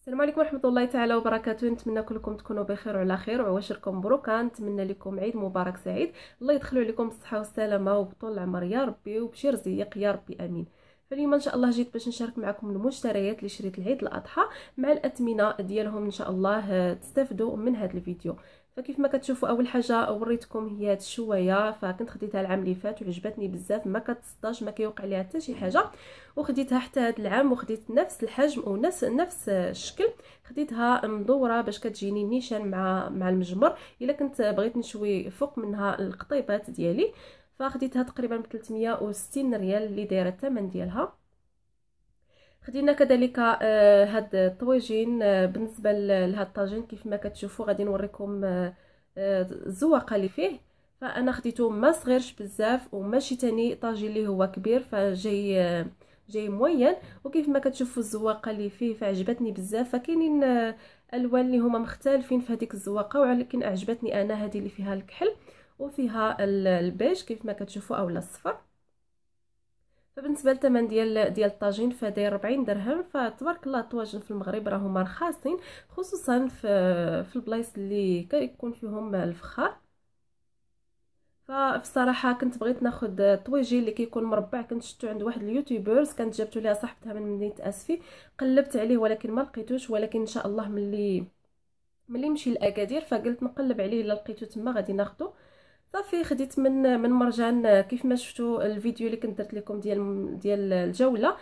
السلام عليكم ورحمه الله تعالى وبركاته نتمنى كلكم تكونوا بخير وعلى خير وعواشركم مبروكه نتمنى لكم عيد مبارك سعيد الله يدخلوا عليكم بالصحه والسلامه وبطول العمر يا ربي وبشي رزيق يا ربي امين فاليوم ان شاء الله جيت باش نشارك معكم المشتريات اللي شريت العيد الاضحى مع الاثمنه ديالهم ان شاء الله آه، تستافدوا من هذا الفيديو فكيف ما كتشوفوا اول حاجه وريتكم هي هاد الشوايه فكنت خديتها العام اللي فات وعجبتني بزاف ما كتصداش ما كيوقع ليها حتى شي حاجه وخديتها حتى هاد العام وخديت نفس الحجم ونفس نفس الشكل خديتها مدوره باش كتجيني نيشان مع مع المجمر الا كنت بغيت نشوي فوق منها القطيبات ديالي فخديتها تقريبا ب 360 ريال اللي دايره الثمن ديالها خدينا كذلك آه، هاد الطويجين آه، بالنسبه لهاد الطاجين كيف ما كتشوفوا غادي نوريكم الزواقه آه، اللي فيه فانا خديته ما صغيرش بزاف وماشي تاني طاجين اللي هو كبير فجاي جاي موين وكيف ما كتشوفوا الزواقه اللي فيه فعجبتني بزاف فكاينين الوان اللي هما مختلفين في هذيك الزواقه ولكن عجبتني انا هذه اللي فيها الكحل وفيها البيج كيف ما كتشوفوا اولا الصفر فبالنسبه للثمن ديال ديال الطاجين فداير 40 درهم فتبارك الله الطواجن في المغرب هما رخاصين خصوصا في في البلايص اللي كيكون فيهم الفخار فبصراحه كنت بغيت ناخذ طويجي اللي كيكون مربع كنت شفتو عند واحد اليوتيوبرز كانت جابتو ليها صاحبتها من مدينه اسفي قلبت عليه ولكن ما لقيتوش ولكن ان شاء الله ملي ملي نمشي لاكادير فقلت نقلب عليه الا لقيتو تما غادي ناخذه صافي خديت من من مرجان كيف ما شفتوا الفيديو اللي كنت درت لكم ديال ديال الجوله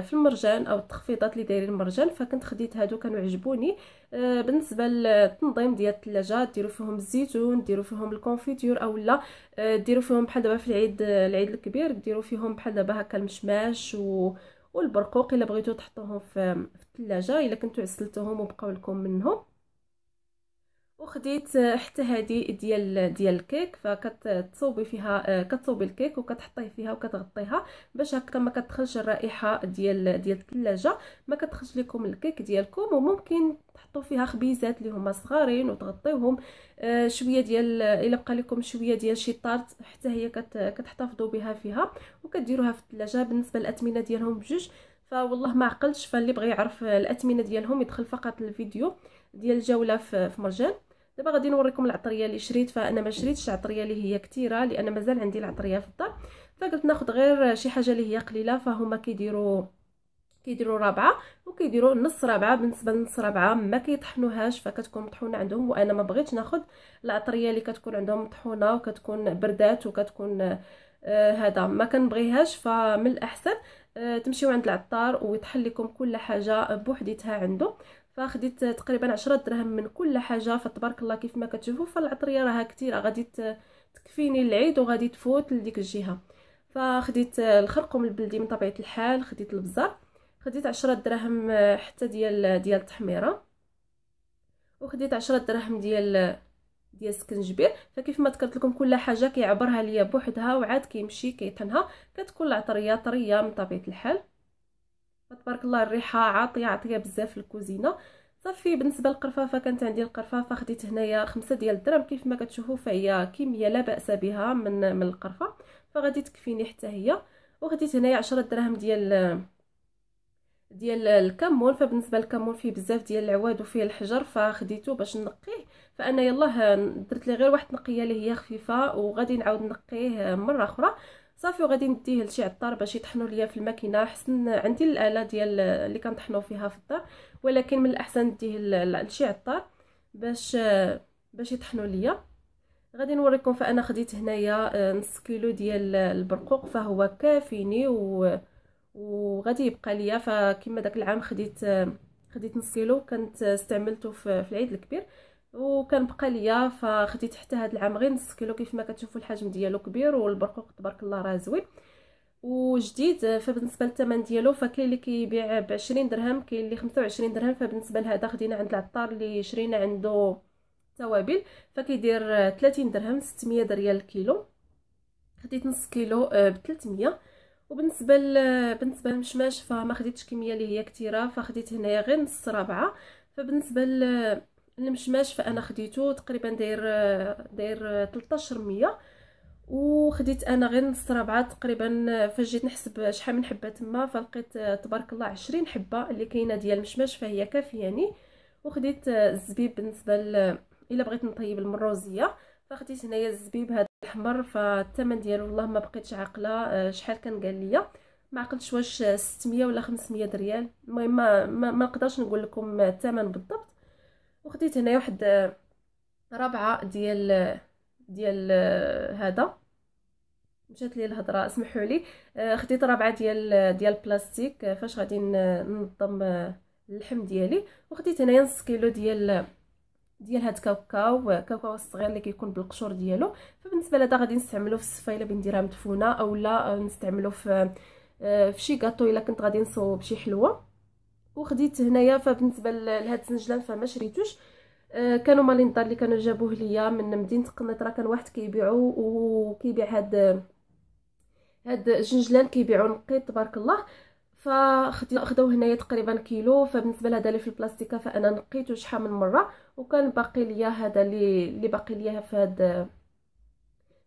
في المرجان او التخفيضات اللي دايرين المرجان فكنت خديت هادو كانوا عجبوني آه، بالنسبه للتنظيم ديال الثلاجه ديروا فيهم الزيتون ديروا فيهم الكونفيتور اولا آه، ديروا فيهم بحال دابا في العيد العيد الكبير ديروا فيهم بحال دابا هكا المشماش و والبرقوق الا بغيتو تحطوهم في الثلاجه الا كنتو عسلتوهم وبقاو لكم منهم وخديت حتى هذه ديال ديال الكيك فكتصوبي فيها كتصوبي الكيك وكتحطيه فيها وكتغطيها باش هكا ما كتخرج الرائحه ديال ديال الثلاجه ما كتخرج لكم الكيك ديالكم وممكن تحطوا فيها خبيزات اللي هما صغارين وتغطيوهم آه، شويه ديال الا بقى لكم شويه ديال شي طارت حتى هي كتحتفظوا بها فيها وكديروها في الثلاجه بالنسبه للاثمنه ديالهم بجوج فوالله ما عقلتش فاللي بغى يعرف الاثمنه ديالهم يدخل فقط الفيديو ديال الجوله في مرجان دابا غادي نوريكم العطريه اللي شريت فانا ما شريتش العطريه اللي هي كثيره لان مازال عندي العطريه في الدار فقلت ناخذ غير شي حاجه اللي هي قليله فهما كيديروا كيديروا رابعه وكيديروا نص رابعه بالنسبه لنص رابعه ما كيطحنوهاش فكتكون مطحونه عندهم وانا ما بغيتش ناخذ العطريه اللي كتكون عندهم مطحونه وكتكون بردات وكتكون آه هذا ما كنبغيهاش فمن الاحسن آه تمشيو عند العطار ويطحن لكم كل حاجه بوحديتها عنده فخديت تقريبا عشرة درهم من كل حاجه فتبارك الله كيف ما كتشوفوا فالعطريه راها كثيره غادي تكفيني العيد وغادي تفوت لديك الجهه فخديت الخرقوم البلدي من طبيعه الحال خديت البزار خديت عشرة دراهم حتى ديال ديال التحميره وخديت عشرة دراهم ديال ديال السكنجبير فكيف ما ذكرت لكم كل حاجه كيعبرها ليا بوحدها وعاد كيمشي كيطنها كتكون العطريه طريه من طبيعه الحال تبارك الله الريحه عاطيه عاطيه بزاف الكوزينه صافي بالنسبه للقرفافه كانت عندي القرفافه خديت هنايا خمسة ديال الدرهم كيف ما كتشوفوا فهي كميه لا باس بها من من القرفه فغادي تكفيني حتى هي وخديت هنايا 10 دراهم ديال ديال الكمون فبالنسبه للكمون فيه بزاف ديال العواد وفيه الحجر فخديته باش نقيه فانا يلاه درت لي غير واحد نقيه اللي هي خفيفه وغادي نعاود نقيه مره اخرى صافي وغادي نديه لشي عطار باش يطحنوا ليا في الماكينه احسن عندي الاله ديال اللي كنطحنوا فيها في الدار ولكن من الاحسن نديه لشي عطار باش باش يطحنوا ليا غادي نوريكم فانا خديت هنايا آه، نص كيلو ديال البرقوق فهو كافيني و وغادي يبقى ليا فكما داك العام خديت آه، خديت نص كيلو كنت استعملته في العيد الكبير وكان بقى ليا فخديت حتى هذا العام غير نص كيلو كيف ما كتشوفوا الحجم ديالو كبير والبرقوق تبارك الله راه زوين وجديد فبالنسبه للثمن ديالو فكاين اللي كيبيع ب 20 درهم كاين اللي 25 درهم فبالنسبه لهذا خدينا عند العطار اللي شرينا عنده توابل فكيدير 30 درهم 600 ريال الكيلو خديت نص كيلو آه، ب 300 وبالنسبه ل... بالنسبه للمشماش فما خديتش كميه اللي هي كثيره فخديت هنايا غير نص ربعه فبالنسبه ل... المشماش فانا خديته تقريبا داير داير 13 ميه وخديت انا غير نص ربعه تقريبا فاش جيت نحسب شحال من حبه تما فلقيت تبارك الله 20 حبه اللي كاينه ديال المشماش فهي كافياني يعني. وخديت الزبيب بالنسبه الا بغيت نطيب المروزيه فخديت هنايا الزبيب هذا الاحمر فالثمن ديالو والله ما بقيتش عاقله شحال كان قال لي ما عقلتش واش 600 ولا 500 ريال المهم ما, ما نقدرش نقول لكم الثمن بالضبط وخديت هنايا واحد ربعه ديال ديال هذا مشات لي الهضره اسمحوا لي آه، خديت ربعه ديال ديال بلاستيك آه، فاش غادي ننظم آه، اللحم ديالي وخديت هنايا نص كيلو ديال ديال هاد كاوكاو كاوكاو الصغير اللي كيكون بالقشور ديالو فبالنسبه لهذا غادي نستعملو في الا بنديرها مدفونه اولا نستعملو في في شي كاطو الا كنت غادي نصوب شي حلوه وخديت هنايا فبالنسبه لهاد السنجلان فما شريتوش آه، كانوا مالين الدار اللي كانوا جابوه ليا من مدينه قنيطره كان واحد كيبيعو وكيبيع هاد هاد الجنجلان كيبيعو نقي تبارك الله خداو هنايا تقريبا كيلو فبالنسبه لهذا اللي في البلاستيكه فانا نقيته شحال من مره وكان باقي ليا هذا اللي اللي باقي ليا فهاد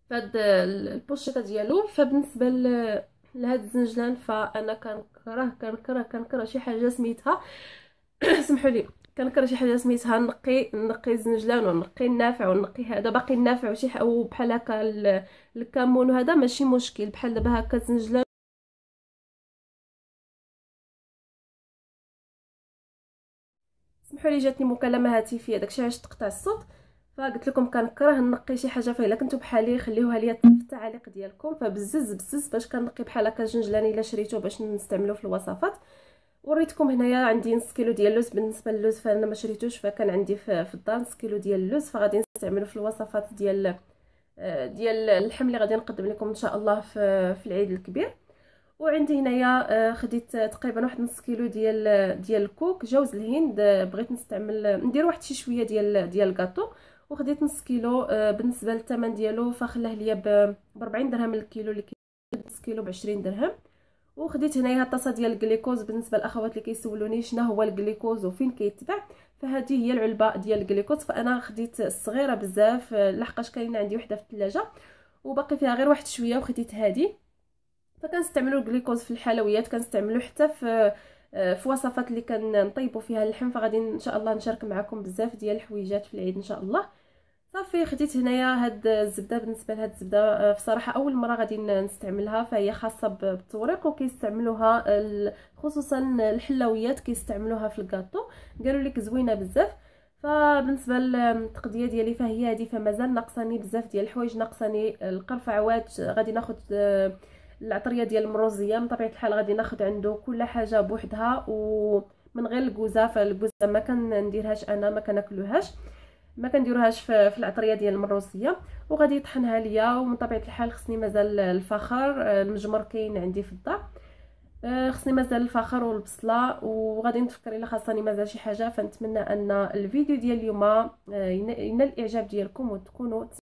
فهاد البوشيطه ديالو فبالنسبه ل لهاد الزنجلان فانا كنكره كنكره كنكره شي حاجه سميتها سمحوا لي كنكره شي حاجه سميتها نقي نقي الزنجلان ونقي النافع ونقي هذا باقي النافع وشي بحال هكا الكمون وهذا ماشي مشكل بحال دابا هكا الزنجلان سمحوا لي جاتني مكالمه هاتفيه داكشي علاش تقطع الصوت فقلت لكم كنكره نقي شي حاجه فالا كنتو بحالي خليوها ليا في التعليق ديالكم فبزز بزز باش كنقي بحال هكا جنجلان الا شريتو باش نستعملوه في الوصفات وريتكم هنايا عندي نص كيلو ديال اللوز بالنسبه للوز فانا ما شريتوش فكان عندي في الدار نص كيلو ديال اللوز فغادي نستعملو في الوصفات ديال آه، ديال اللحم اللي غادي نقدم لكم ان شاء الله في, في العيد الكبير وعندي هنايا آه، خديت تقريبا واحد نص كيلو ديال ديال الكوك جوز الهند آه، بغيت نستعمل ندير واحد شي شويه ديال ديال الكاطو وخديت نص كيلو آه، بالنسبه للثمن ديالو فخلاه ليا ب 40 درهم الكيلو اللي نص كيلو ب 20 درهم وخديت هنايا الطاسه ديال الجليكوز بالنسبه للاخوات اللي كيسولوني شنو هو الجليكوز وفين كيتباع فهذه هي العلبه ديال الجليكوز فانا خديت الصغيره بزاف آه، لحقاش كاينه عندي وحده في الثلاجه وباقي فيها غير واحد شويه وخديت هذه فكنستعملوا الجليكوز في الحلويات كنستعملوا حتى في آه، في وصفات اللي كنطيبوا فيها اللحم فغادي ان شاء الله نشارك معكم بزاف ديال الحويجات في العيد ان شاء الله صافي خديت هنايا هاد الزبده بالنسبه لهاد الزبده آه، بصراحه اول مره غادي نستعملها فهي خاصه بالتوريق وكيستعملوها خصوصا الحلاويات كيستعملوها في الكاطو قالوا لك زوينه بزاف فبالنسبه للتقديه ديالي فهي هادي فمازال ناقصاني بزاف ديال الحوايج ناقصاني القرفعوات غادي ناخد آه، العطريه ديال المروزيه من طبيعه الحال غادي ناخد عنده كل حاجه بوحدها ومن غير الكوزه فالكوزه ما كنديرهاش انا ما كناكلوهاش ما كنديروهاش في, في العطريه ديال المروسيه وغادي يطحنها ليا ومن طبيعه الحال خصني مازال الفخر آه، المجمر كاين عندي في الدار آه، خصني مازال الفخر والبصله وغادي نفكر الا خاصني مازال شي حاجه فنتمنى ان الفيديو ديال اليوم آه، ينال الاعجاب ديالكم وتكونوا